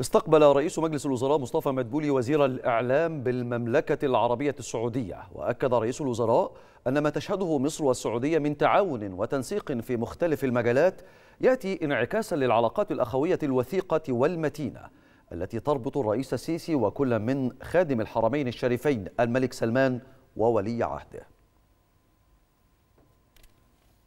استقبل رئيس مجلس الوزراء مصطفى مدبولي وزير الإعلام بالمملكة العربية السعودية وأكد رئيس الوزراء أن ما تشهده مصر والسعودية من تعاون وتنسيق في مختلف المجالات يأتي انعكاسا للعلاقات الأخوية الوثيقة والمتينة التي تربط الرئيس السيسي وكل من خادم الحرمين الشريفين الملك سلمان وولي عهده